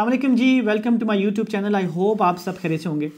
अल्लाम जी welcome to my YouTube channel I hope आप सब खेरे से होंगे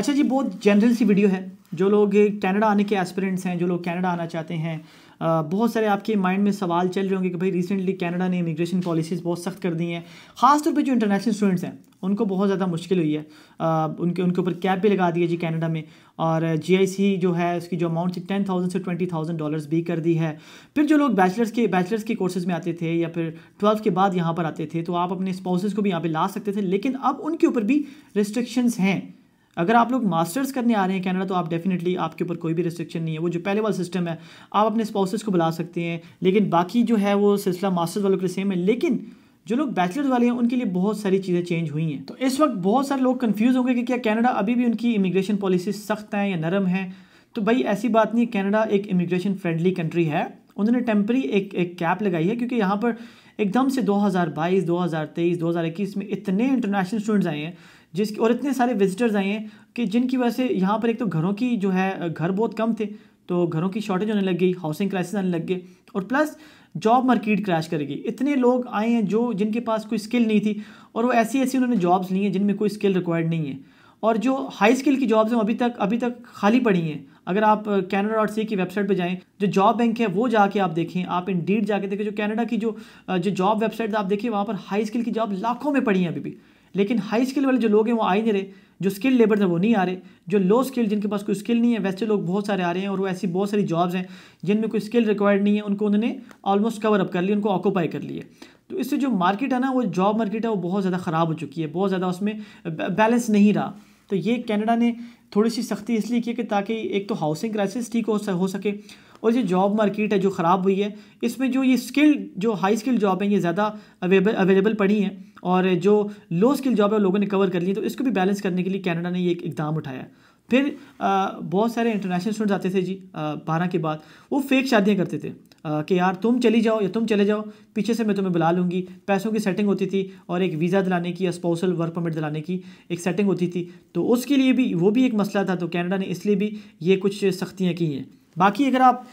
अच्छा जी बहुत जनरल सी वीडियो है जो लोग कनाडा आने के एस्पिरेंट्स हैं जो लोग कनाडा आना चाहते हैं बहुत सारे आपके माइंड में सवाल चल रहे होंगे कि भाई रिसेंटली कनाडा ने इमिग्रेशन पॉलिसीज़ बहुत सख्त कर दी हैं खासतौर पर जो इंटरनेशनल स्टूडेंट्स हैं उनको बहुत ज़्यादा मुश्किल हुई है आ, उनके उनके ऊपर कैप भी लगा दी है जी कैनेडा में और जी जो है उसकी जो अमाउंट थी टेन थाउजेंड से ट्वेंटी थाउजेंड डॉलर्स भी कर दी है फिर जो लोग बैचलर्स के बैचलर्स के कोर्सेज में आते थे या फिर ट्वेल्थ के बाद यहाँ पर आते थे तो आप अपने स्पाउसेस को भी यहाँ पर ला सकते थे लेकिन अब उनके ऊपर भी रिस्ट्रिक्शंस हैं अगर आप लोग मास्टर्स करने आ रहे हैं कैनेडा तो आप डेफिनेटली आपके ऊपर कोई भी रिस्ट्रिक्शन नहीं है वो जो पहले वाला सिस्टम है आप अपने स्पाउसेस को बुला सकते हैं लेकिन बाकी जो है वो सिलसिला मास्टर्स वालों के लिए सेम है लेकिन जो लोग बैचलर्स वाले हैं उनके लिए बहुत सारी चीज़ें चेंज हुई हैं तो इस वक्त बहुत सारे लोग कन्फ्यूज़ हो गए कि क्या कैनेडा अभी भी उनकी इमिग्रेशन पॉलिसी सख्त हैं या नरम है तो भाई ऐसी बात नहीं कैनेडा एक इमिग्रेशन फ्रेंडली कंट्री है उन्होंने टेम्प्री एक एक कैप लगाई है क्योंकि यहाँ पर एकदम से 2022, 2023, 2021 में इतने इंटरनेशनल स्टूडेंट्स आए हैं जिसकी और इतने सारे विजिटर्स आए हैं कि जिनकी वजह से यहाँ पर एक तो घरों की जो है घर बहुत कम थे तो घरों की शॉर्टेज होने लग गई हाउसिंग क्राइसिस आने लग गए और प्लस जॉब मार्केट क्रैश करेगी इतने लोग आए हैं जो जिनके पास कोई स्किल नहीं थी और वो ऐसी ऐसी उन्होंने जॉब्स ली हैं जिनमें कोई स्किल रिक्वायर्ड नहीं है और जो हाई स्किल की जॉब्स हैं अभी तक अभी तक खाली पड़ी हैं अगर आप कैनेडा डॉट सी की वेबसाइट पर जाएं जो जॉब बैंक है वो जाके आप देखें आप इन डीट जाके देखें जो कैनेडा की जो जो जॉब वेबसाइट आप देखें वहाँ पर हाई स्किल की जॉब लाखों में पड़ी हैं अभी भी लेकिन हाई स्किल वाले जो लोग हैं वो आ ही नहीं रहे जो स्किल लेबर हैं वो नहीं आ रहे जो लो स्किल जिनके पास कोई स्किल नहीं है वैसे लोग बहुत सारे आ रहे हैं और वो ऐसी बहुत सारी जॉब्स हैं जिनमें कोई स्किल रिक्वायर्ड नहीं है उनको उन्होंने ऑलमोस्ट कवर अप कर लिया उनको ऑक्यूपाई कर लिए तो इससे जो मार्केट है ना वो जॉब मार्केट है वो बहुत ज़्यादा ख़राब हो चुकी है बहुत ज़्यादा उसमें बैलेंस नहीं रहा तो ये कनाडा ने थोड़ी सी सख्ती इसलिए की कि ताकि एक तो हाउसिंग क्राइसिस ठीक हो सके और ये जॉब मार्केट है जो ख़राब हुई है इसमें जो ये स्किल जो हाई स्किल जॉब हैं ये ज़्यादा अवेलेबल अवेलेबल पड़ी हैं और जो लो स्किल जॉब है लोगों ने कवर कर ली तो इसको भी बैलेंस करने के लिए कनाडा ने ये एक इकदाम उठाया है फिर बहुत सारे इंटरनेशनल स्टूडेंट्स आते थे जी बारह के बाद वो फेक शादियाँ करते थे कि यार तुम चली जाओ या तुम चले जाओ पीछे से मैं तुम्हें बुला लूँगी पैसों की सेटिंग होती थी और एक वीज़ा दिलाने की स्पाउसल वर्क परमिट दिलाने की एक सेटिंग होती थी तो उसके लिए भी वो भी एक मसला था तो कैनेडा ने इसलिए भी ये कुछ सख्तियाँ की हैं बाकी अगर आप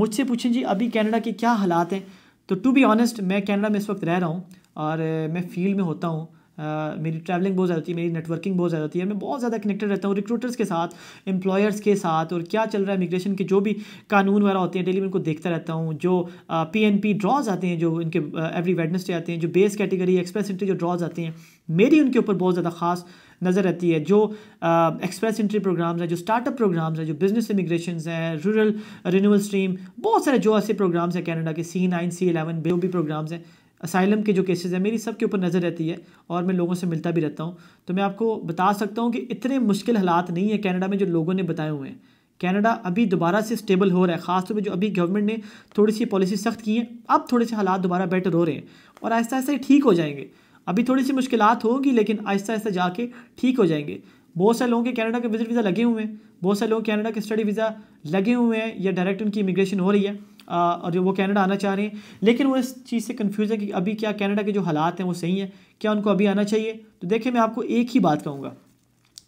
मुझसे पूछें जी अभी कैनेडा के क्या हालात हैं तो टू बी ऑनेस्ट मैं कैनेडा में इस वक्त रह रहा हूँ और मैं फील्ड में होता हूँ मेरी ट्रैवलिंग बहुत ज़्यादा होती है मेरी नेटवर्किंग बहुत ज़्यादा होती है मैं बहुत ज़्यादा कनेक्टेड रहता हूँ रिक्रूटर्स के साथ एम्प्लॉयर्स के साथ और क्या चल रहा है इमिग्रेशन के जो भी कानून वगैरह होते हैं डेली मैं उनको देखता रहता हूँ जो पी एन पी ड्रॉज आते हैं जो इनके एवरी वेडनेसडे आते हैं जो बेस कैटेगरी एक्सप्रेस एंट्री जो ड्रॉज आते हैं मेरी उनके ऊपर बहुत ज़्यादा खास नज़र रहती है जो एक्सप्रेस इंट्री प्रोग्राम्स हैं जो स्टार्टअप प्रोग्राम्स हैं जो बिजनेस इमिग्रेशन हैं रूरल रिन्यूअल स्ट्रीम बहुत सारे जो ऐसे प्रोग्राम्स हैं कैनेडा के सी नाइन सी एलेवन जो भी प्रोग्राम्स हैं असाइलम के जो केसेस हैं मेरी सब के ऊपर नज़र रहती है और मैं लोगों से मिलता भी रहता हूँ तो मैं आपको बता सकता हूँ कि इतने मुश्किल हालात नहीं है कैनेडा में जो लोगों ने बताए हुए हैं कैनेडा अभी दोबारा से स्टेबल हो रहा है खासतौर पर जो अभी गवर्नमेंट ने थोड़ी सी पॉलिसी सख्त की है अब थोड़े से हालात दोबारा बेटर हो रहे हैं और आहिस्ता आहिस्ता ठीक हो जाएंगे अभी थोड़ी सी मुश्किल होंगी लेकिन आहिस्ता आहिस्ता जाके ठीक हो जाएंगे बहुत सारे लोगों के कैनेडा के विजिट वीज़ा लगे हुए हैं बहुत सारे लोग कैनेडा के स्टडी वीज़ा लगे हुए हैं या डायरेक्ट उनकी इमिग्रेशन हो रही है और जो वो कनाडा आना चाह रहे हैं लेकिन वो इस चीज़ से कन्फ्यूज़ है कि अभी क्या कनाडा के जो हालात हैं वो सही हैं क्या उनको अभी आना चाहिए तो देखिए मैं आपको एक ही बात कहूँगा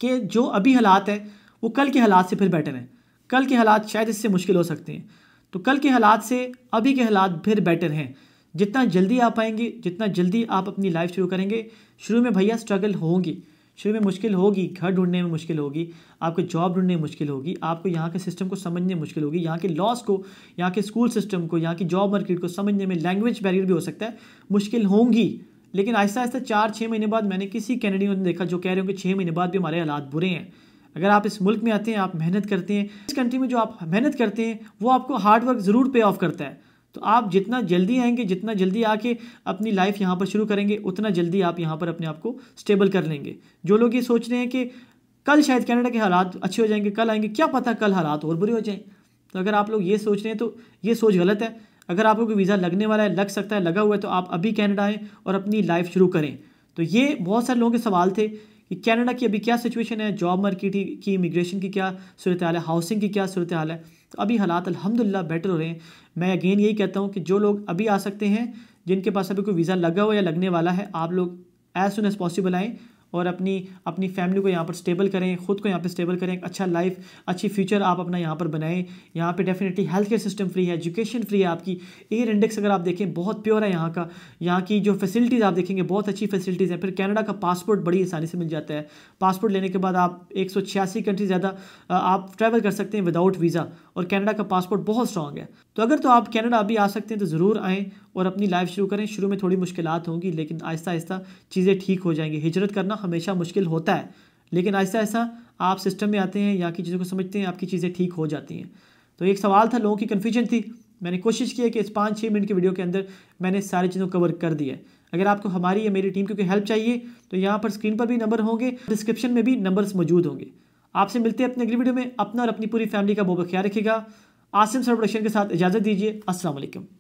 कि जो अभी हालात हैं वो कल के हालात से फिर बेटर हैं कल के हालात शायद इससे मुश्किल हो सकते हैं तो कल के हालात से अभी के हालात फिर बेटर हैं जितना जल्दी आप आएंगे जितना जल्दी आप अपनी लाइफ शुरू करेंगे शुरू में भैया स्ट्रगल होंगी शुरू में मुश्किल होगी घर ढूंढने में मुश्किल होगी आपको जॉब ढूंढने में मुश्किल होगी आपको यहाँ के सिस्टम को समझने में मुश्किल होगी यहाँ के लॉस को यहाँ के स्कूल सिस्टम को यहाँ की जॉब मार्केट को समझने में लैंग्वेज बैरियर भी हो सकता है मुश्किल होंगी लेकिन आहिस्ता आहिस्ता चार छः महीने बाद मैंने किसी कैनेडियन ने देखा जो कह रहे हो कि छः महीने बाद भी हमारे हालात बुरे हैं अगर आप इस मुल्क में आते हैं आप मेहनत करते हैं इस कंट्री में जो आप मेहनत करते हैं वो आपको हार्ड वर्क ज़रूर पे ऑफ करता है तो आप जितना जल्दी आएंगे जितना जल्दी आके अपनी लाइफ यहाँ पर शुरू करेंगे उतना जल्दी आप यहाँ पर अपने आप को स्टेबल कर लेंगे जो लोग ये सोच रहे हैं कि कल शायद कनाडा के हालात अच्छे हो जाएंगे कल आएंगे क्या पता कल हालात और बुरे हो जाएँ तो अगर आप लोग ये सोच रहे हैं तो ये सोच गलत है अगर आपको कोई वीज़ा लगने वाला है लग सकता है लगा हुआ है तो आप अभी कैनेडा आएँ और अपनी लाइफ शुरू करें तो ये बहुत सारे लोगों के सवाल थे कि कैनेडा की अभी क्या सिचुएशन है जॉब मार्केट की इमिग्रेशन की क्या सूरत हाल है हाउसिंग की क्या सूरत हाल है तो अभी हालात अलहमदिल्ला बेटर हो रहे हैं मैं अगेन यही कहता हूँ कि जो लोग अभी आ सकते हैं जिनके पास अभी कोई वीज़ा लगा हुआ या लगने वाला है आप लोग एज सुन एज़ पॉसिबल आएँ और अपनी अपनी फैमिली को यहाँ पर स्टेबल करें खुद को यहाँ पर स्टेबल करें अच्छा लाइफ अच्छी फ्यूचर आप अपना यहाँ पर बनाएं यहाँ पर definitely health care system free है एजुकेशन फ्री है आपकी एयर इंडेक्स अगर आप देखें बहुत प्योर है यहाँ का यहाँ की जो फैसिलिटीज़ आप देखेंगे बहुत अच्छी फैसिलिटीज़ हैं फिर कैनेडा का पासपोर्ट बड़ी आसानी से मिल जाता है पासपोर्ट लेने के बाद आप एक कंट्री ज़्यादा आप ट्रैवल कर सकते हैं विदाउट वीज़ा और कैनेडा का पासपोर्ट बहुत स्ट्रांग है तो अगर तो आप कैनेडा अभी आ सकते हैं तो ज़रूर आएँ और अपनी लाइफ शुरू करें शुरू में थोड़ी मुश्किल होंगी लेकिन आहिस्ता आहिस्ता चीज़ें ठीक हो जाएंगी हिजरत करना हमेशा मुश्किल होता है लेकिन आहिस्ता आहिस्ता आप सिस्टम में आते हैं यहाँ की चीज़ों को समझते हैं आपकी चीज़ें ठीक हो जाती हैं तो एक सवाल था लोगों की कन्फ्यूजन थी मैंने कोशिश की है कि इस पाँच छः मिनट की वीडियो के अंदर मैंने सारी चीज़ों कवर कर दिया है अगर आपको हमारी या मेरी टीम की कोई हेल्प चाहिए तो यहाँ पर स्क्रीन पर भी नंबर होंगे डिस्क्रिप्शन में भी नंबर्स मौजूद होंगे आपसे मिलते हैं अपने अगली वीडियो में अपना और अपनी पूरी फैमिली का बहुत ख्याल रखेगा आसिम सर प्रोडक्शन के साथ इजाज़त दीजिए असलम